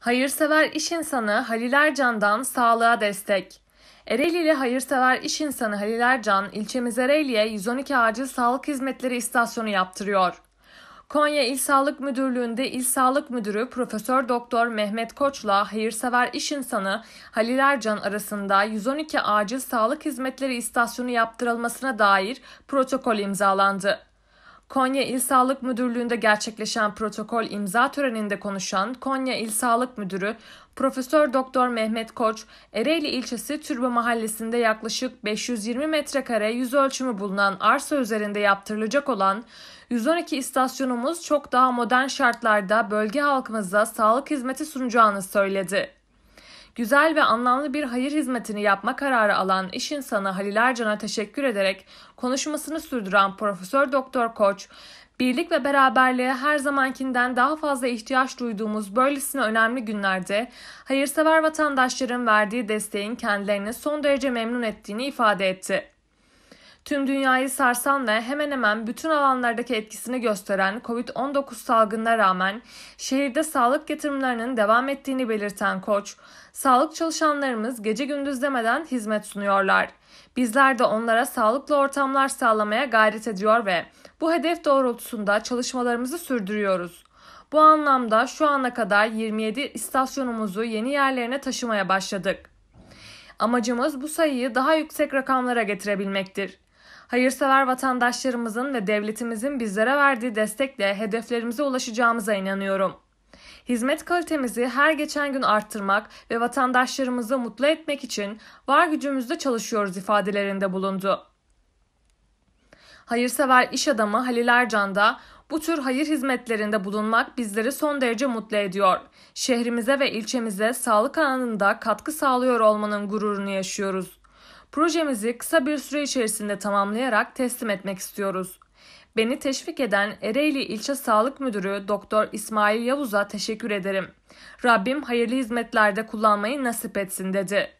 Hayırsever iş insanı Halil Ercan'dan sağlığa destek. Ereğlili hayırsever iş insanı Halil Ercan, ilçemiz Ereğli'ye 112 acil sağlık hizmetleri istasyonu yaptırıyor. Konya İl Sağlık Müdürlüğü'nde İl Sağlık Müdürü Profesör Doktor Mehmet Koç'la hayırsever iş insanı Halil Ercan arasında 112 acil sağlık hizmetleri istasyonu yaptırılmasına dair protokol imzalandı. Konya İl Sağlık Müdürlüğü'nde gerçekleşen protokol imza töreninde konuşan Konya İl Sağlık Müdürü Profesör Doktor Mehmet Koç, Ereğli ilçesi Türbe Mahallesi'nde yaklaşık 520 metrekare yüz ölçümü bulunan arsa üzerinde yaptırılacak olan 112 istasyonumuz çok daha modern şartlarda bölge halkımıza sağlık hizmeti sunacağını söyledi güzel ve anlamlı bir hayır hizmetini yapma kararı alan iş insanı Halil Ercan'a teşekkür ederek konuşmasını sürdüren Profesör Doktor Koç, Birlik ve beraberliğe her zamankinden daha fazla ihtiyaç duyduğumuz böylesine önemli günlerde hayırsever vatandaşların verdiği desteğin kendilerini son derece memnun ettiğini ifade etti. Tüm dünyayı sarsan ve hemen hemen bütün alanlardaki etkisini gösteren COVID-19 salgınına rağmen şehirde sağlık yatırımlarının devam ettiğini belirten Koç, sağlık çalışanlarımız gece gündüz demeden hizmet sunuyorlar. Bizler de onlara sağlıklı ortamlar sağlamaya gayret ediyor ve bu hedef doğrultusunda çalışmalarımızı sürdürüyoruz. Bu anlamda şu ana kadar 27 istasyonumuzu yeni yerlerine taşımaya başladık. Amacımız bu sayıyı daha yüksek rakamlara getirebilmektir. Hayırsever vatandaşlarımızın ve devletimizin bizlere verdiği destekle hedeflerimize ulaşacağımıza inanıyorum. Hizmet kalitemizi her geçen gün arttırmak ve vatandaşlarımızı mutlu etmek için var gücümüzde çalışıyoruz ifadelerinde bulundu. Hayırsever iş adamı Halil Ercan da bu tür hayır hizmetlerinde bulunmak bizleri son derece mutlu ediyor. Şehrimize ve ilçemize sağlık alanında katkı sağlıyor olmanın gururunu yaşıyoruz. Projemizi kısa bir süre içerisinde tamamlayarak teslim etmek istiyoruz. Beni teşvik eden Ereğli İlçe Sağlık Müdürü Doktor İsmail Yavuz'a teşekkür ederim. Rabbim hayırlı hizmetlerde kullanmayı nasip etsin dedi.